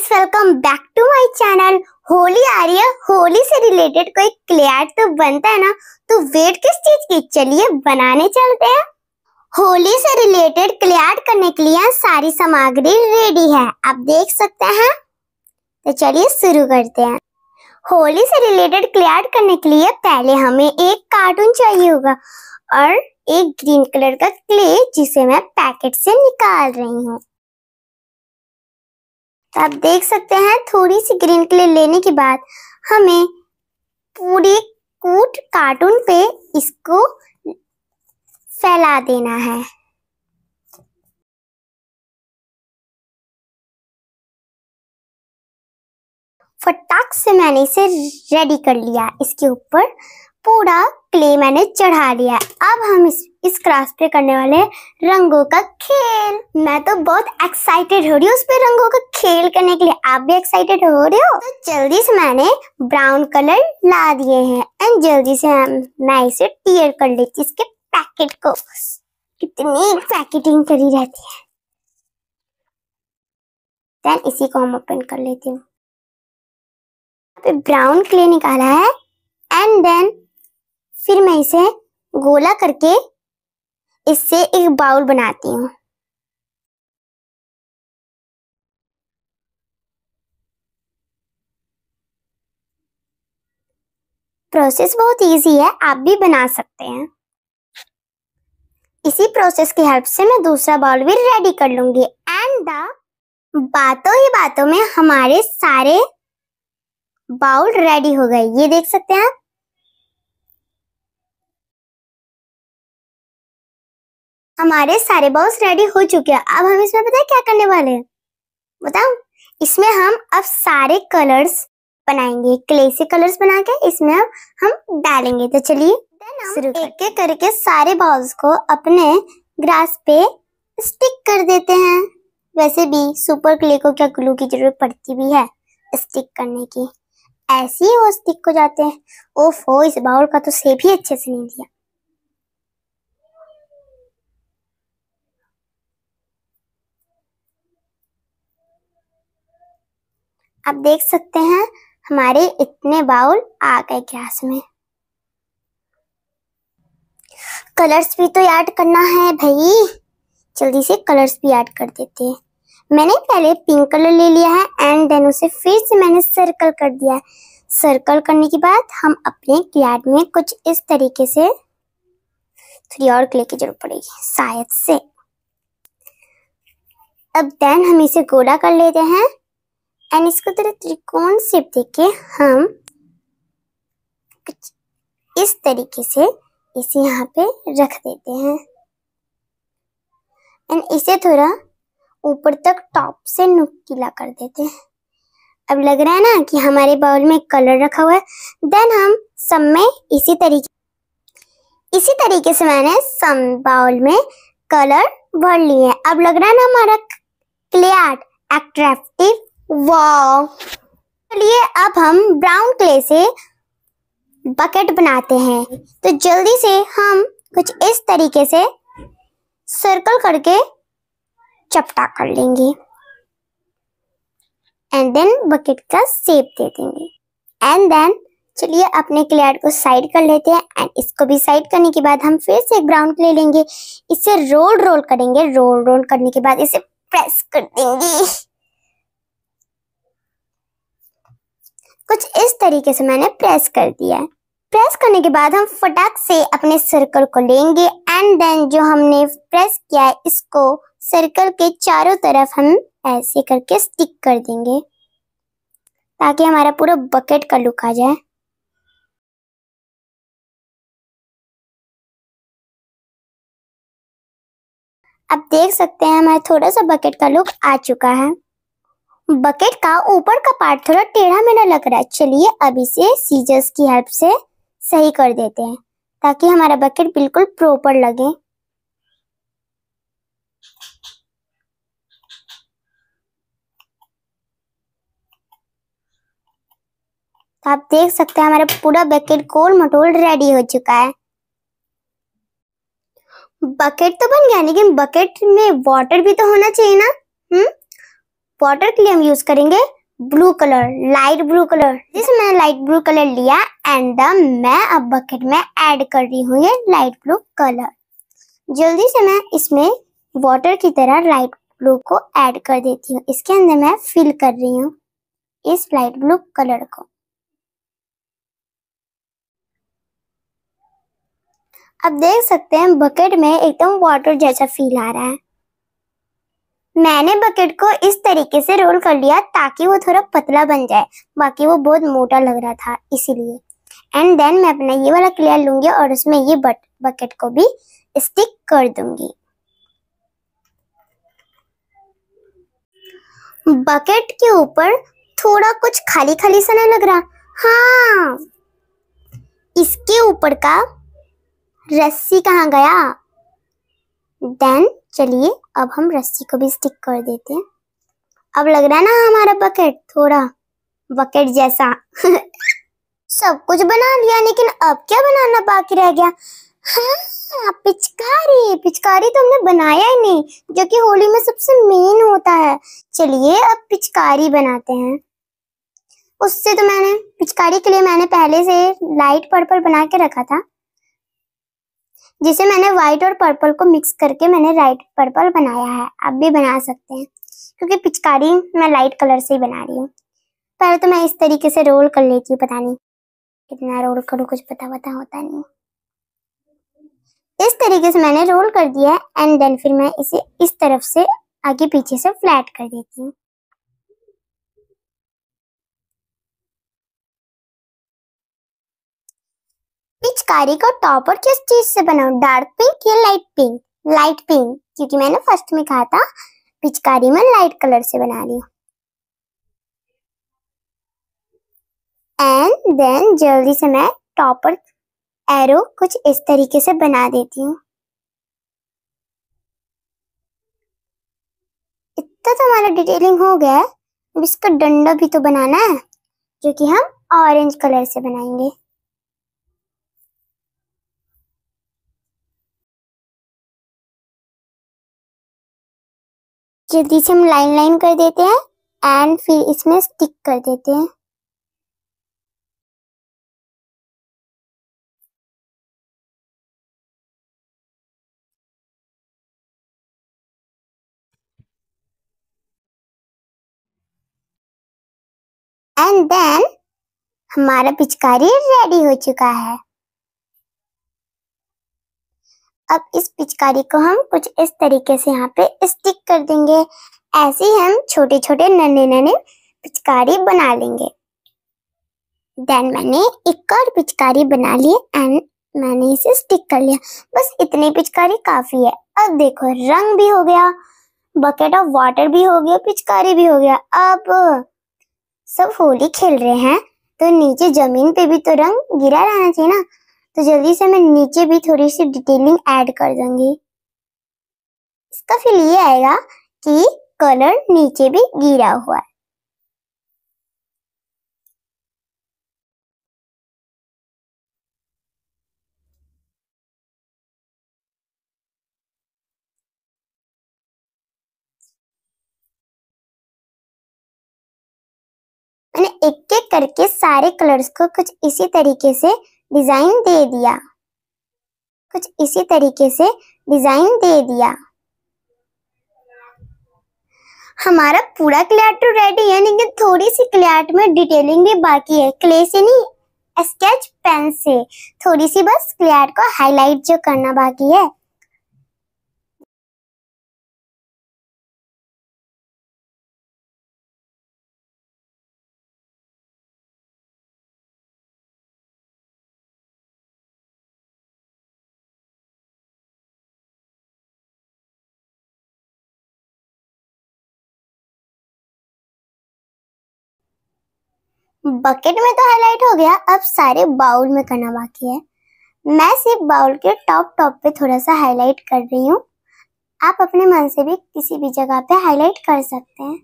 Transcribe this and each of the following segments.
guys welcome back to my channel Holi आ रही है होली से रिलेटेड कोई क्लियर तो बनता है ना तो वेट किस चीज की चलिए बनाने चलते हैं होली से रिलेटेड क्लियर करने के लिए सारी सामग्री रेडी है आप देख सकते हैं तो चलिए शुरू करते हैं होली से रिलेटेड क्लियर करने के लिए पहले हमें एक कार्टून चाहिए होगा और एक ग्रीन कलर का क्ले जिसे मैं पैकेट से निकाल रही हूँ तो आप देख सकते हैं थोड़ी सी ग्रीन कलर लेने के बाद हमें पूरे कूट कार्टून पे इसको फैला देना है फटाक से मैंने इसे रेडी कर लिया इसके ऊपर पूरा क्ले मैंने चढ़ा लिया अब हम इस इस क्राफ्ट पे करने वाले रंगों का खेल मैं तो बहुत एक्साइटेड हो रही हूँ उस पे रंगों का खेल करने के लिए आप भी एक्साइटेड हो रहे हो तो जल्दी से मैंने ब्राउन कलर ला दिए हैं एंड जल्दी से हम मैं इसे टीयर कर लेती हूँ इसके पैकेट को कितनी पैकेटिंग करी रहती है देन इसी को हम ओपन कर लेती हूँ पे ब्राउन क्ले निकाला है एंड देन फिर मैं इसे गोला करके इससे एक बाउल बनाती हूँ प्रोसेस बहुत इजी है आप भी बना सकते हैं इसी प्रोसेस की हेल्प से मैं दूसरा बाउल भी रेडी कर लूंगी एंड द बातों ही बातों में हमारे सारे बाउल रेडी हो गए ये देख सकते हैं आप हमारे सारे बॉल्स रेडी हो चुके हैं अब हम इसमें पता है क्या करने वाले हैं बताओ इसमें हम अब सारे कलर्स बनाएंगे क्ले से कलर्स बना के इसमें अब हम डालेंगे तो चलिए एक एक करके सारे बॉल्स को अपने ग्रास पे स्टिक कर देते हैं वैसे भी सुपर क्ले को क्या ग्लू की जरूरत पड़ती भी है स्टिक करने की ऐसे ही वो स्टिक हो जाते हैं ओफो इस बाउल का तो सेब ही अच्छे से नहीं दिया आप देख सकते हैं हमारे इतने बाउल आ गए ग्लास में कलर्स भी तो ऐड करना है भाई जल्दी से कलर्स भी ऐड कर देते हैं मैंने पहले पिंक कलर ले लिया है एंड देन उसे फिर से मैंने सर्कल कर दिया है सर्कल करने के बाद हम अपने क्लैड में कुछ इस तरीके से थोड़ी और क्ले की जरूरत पड़ेगी शायद से अब देन हम इसे गोला कर लेते हैं एंड इसको तरह त्रिकोण शेप देके हम इस तरीके से इसे यहाँ पे रख देते हैं एंड इसे थोड़ा ऊपर तक टॉप से नुकीला कर देते हैं अब लग रहा है ना कि हमारे बाउल में कलर रखा हुआ है देन हम सब में इसी तरीके इसी तरीके से मैंने सम बाउल में कलर भर लिए अब लग रहा है ना हमारा क्लियर एक्ट्रेक्टिव एट्रैक्टिव वाह चलिए अब हम ब्राउन क्ले से बकेट बनाते हैं तो जल्दी से हम कुछ इस तरीके से सर्कल करके चपटा कर लेंगे एंड देन बकेट का सेप दे देंगे एंड देन चलिए अपने क्लेयर को साइड कर लेते हैं एंड इसको भी साइड करने के बाद हम फिर से एक ब्राउन क्ले लेंगे इसे रोल रोल करेंगे रोल रोल करने के बाद इसे प्रेस कर देंगे कुछ इस तरीके से मैंने प्रेस कर दिया है प्रेस करने के बाद हम फटाक से अपने सर्कल को लेंगे एंड देन जो हमने प्रेस किया है इसको सर्कल के चारों तरफ हम ऐसे करके स्टिक कर देंगे ताकि हमारा पूरा बकेट का लुक आ जाए आप देख सकते हैं हमारा थोड़ा सा बकेट का लुक आ चुका है बकेट का ऊपर का पार्ट थोड़ा टेढ़ा मेढ़ा लग रहा है चलिए अब इसे सीजर्स की हेल्प से सही कर देते हैं ताकि हमारा बकेट बिल्कुल प्रॉपर लगे तो आप देख सकते हैं हमारा पूरा बकेट गोल मटोल रेडी हो चुका है बकेट तो बन गया लेकिन बकेट में वाटर भी तो होना चाहिए ना हम्म वाटर के लिए हम यूज करेंगे blue colour light blue colour जैसे मैंने लाइट ब्लू कलर लिया एंड मैं अब बकेट में ऐड कर रही हूँ ये लाइट ब्लू कलर जल्दी से मैं इसमें वाटर की तरह लाइट ब्लू को ऐड कर देती हूँ इसके अंदर मैं फिल कर रही हूँ इस लाइट ब्लू कलर को अब देख सकते हैं बकेट में एकदम वाटर जैसा फील आ रहा है मैंने बकेट को इस तरीके से रोल कर लिया ताकि वो थोड़ा पतला बन जाए बाकी वो बहुत मोटा लग रहा था इसीलिए एंड देन मैं अपना ये वाला क्लियर लूंगी और उसमें ये बट बकेट को भी स्टिक कर दूंगी बकेट के ऊपर थोड़ा कुछ खाली खाली सा नहीं लग रहा हाँ इसके ऊपर का रस्सी कहाँ गया देन चलिए अब हम रस्सी को भी स्टिक कर देते हैं अब लग रहा है ना हमारा बकेट थोड़ा बकेट जैसा सब कुछ बना लिया लेकिन अब क्या बनाना बाकी रह गया हाँ पिचकारी पिचकारी तो हमने बनाया ही नहीं जो कि होली में सबसे मेन होता है चलिए अब पिचकारी बनाते हैं उससे तो मैंने पिचकारी के लिए मैंने पहले से लाइट पर्पल बना के रखा था जिसे मैंने व्हाइट और पर्पल को मिक्स करके मैंने राइट पर्पल बनाया है आप भी बना सकते हैं क्योंकि पिचकारी मैं लाइट कलर से ही बना रही हूँ पहले तो मैं इस तरीके से रोल कर लेती हूँ पता नहीं कितना रोल करूँ कुछ पता पता होता नहीं इस तरीके से मैंने रोल कर दिया एंड देन फिर मैं इसे इस तरफ से आगे पीछे से फ्लैट कर देती हूँ पिचकारी का टॉपर किस चीज से बनाऊ डार्क पिंक या लाइट पिंक लाइट पिंक क्योंकि मैंने फर्स्ट में कहा था पिचकारी में लाइट कलर से बना रही एंड देन जल्दी से मैं टॉपर एरो कुछ इस तरीके से बना देती हूँ इतना तो हमारा डिटेलिंग हो गया है अब इसका डंडा भी तो बनाना है जो कि हम ऑरेंज कलर से बनाएंगे जल्दी से हम लाइन लाइन कर देते हैं एंड फिर इसमें स्टिक कर देते हैं एंड देन हमारा पिचकारी रेडी हो चुका है अब इस पिचकारी को हम कुछ इस तरीके से यहाँ पे स्टिक कर देंगे ऐसे ही हम छोटे छोटे नन्हे नन्हे पिचकारी बना लेंगे देन मैंने एक और पिचकारी बना ली एंड मैंने इसे स्टिक कर लिया बस इतनी पिचकारी काफ़ी है अब देखो रंग भी हो गया बकेट ऑफ वाटर भी हो गया पिचकारी भी हो गया अब सब होली खेल रहे हैं तो नीचे जमीन पे भी तो रंग गिरा रहना चाहिए ना तो जल्दी से मैं नीचे भी थोड़ी सी डिटेलिंग ऐड कर दूंगी इसका फील ये आएगा कि कलर नीचे भी गिरा हुआ है मैंने एक एक करके सारे कलर्स को कुछ इसी तरीके से डिजाइन दे दिया कुछ इसी तरीके से डिजाइन दे दिया हमारा पूरा क्लैटर रेडी है लेकिन थोड़ी सी क्लियर में डिटेलिंग भी बाकी है क्ले से नहीं स्केच पेन से थोड़ी सी बस क्लेट को हाईलाइट जो करना बाकी है बकेट में तो हाईलाइट हो गया अब सारे बाउल में करना बाकी है मैं सिर्फ बाउल के टॉप टॉप पे थोड़ा सा हाईलाइट कर रही हूँ आप अपने मन से भी किसी भी जगह पे हाईलाइट कर सकते हैं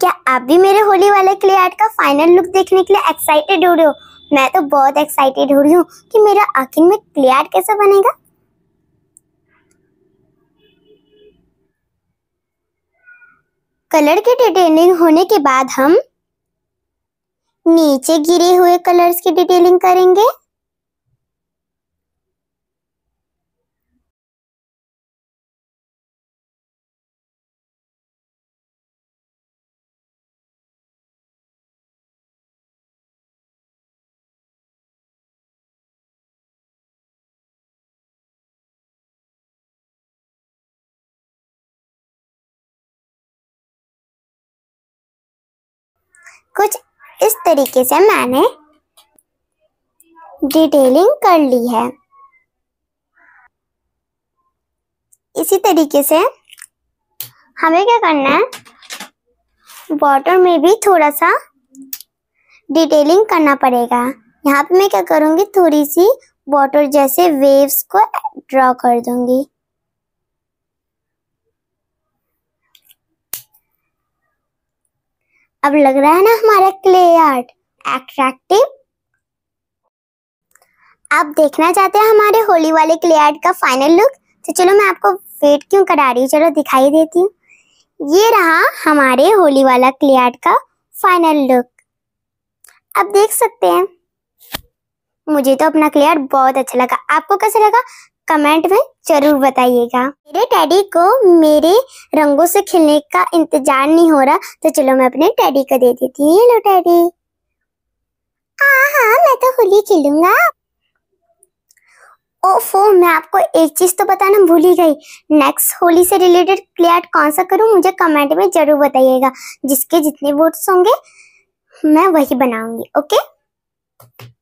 क्या आप भी मेरे होली वाले क्ले आर्ट का फाइनल लुक देखने के लिए एक्साइटेड हो रहे हो मैं तो बहुत एक्साइटेड हो रही हूँ कि मेरा आखिर में क्ले आर्ट कैसा बनेगा कलर की डिटेलिंग होने के बाद हम नीचे गिरे हुए कलर्स की डिटेलिंग करेंगे कुछ इस तरीके से मैंने डिटेलिंग कर ली है इसी तरीके से हमें क्या करना है बॉर्डर में भी थोड़ा सा डिटेलिंग करना पड़ेगा यहाँ पे मैं क्या करूँगी थोड़ी सी बॉर्डर जैसे वेव्स को ड्रॉ कर दूंगी अब लग रहा है ना हमारा क्ले आर्ट एट्रैक्टिव आप देखना चाहते हैं हमारे होली वाले क्ले आर्ट का फाइनल लुक तो चलो मैं आपको वेट क्यों करा रही हूँ चलो दिखाई देती हूँ ये रहा हमारे होली वाला क्ले आर्ट का फाइनल लुक आप देख सकते हैं मुझे तो अपना क्ले आर्ट बहुत अच्छा लगा आपको कैसा लगा कमेंट में जरूर बताइएगा मेरे टैडी को मेरे रंगों से खेलने का इंतजार नहीं हो रहा तो चलो मैं अपने टैडी को दे देती हूँ हेलो टैडी हाँ मैं तो होली खेलूंगा ओफो मैं आपको एक चीज तो बताना भूल ही गई नेक्स्ट होली से रिलेटेड प्ले आर्ट कौन सा करूँ मुझे कमेंट में जरूर बताइएगा जिसके जितने वोट्स होंगे मैं वही बनाऊंगी ओके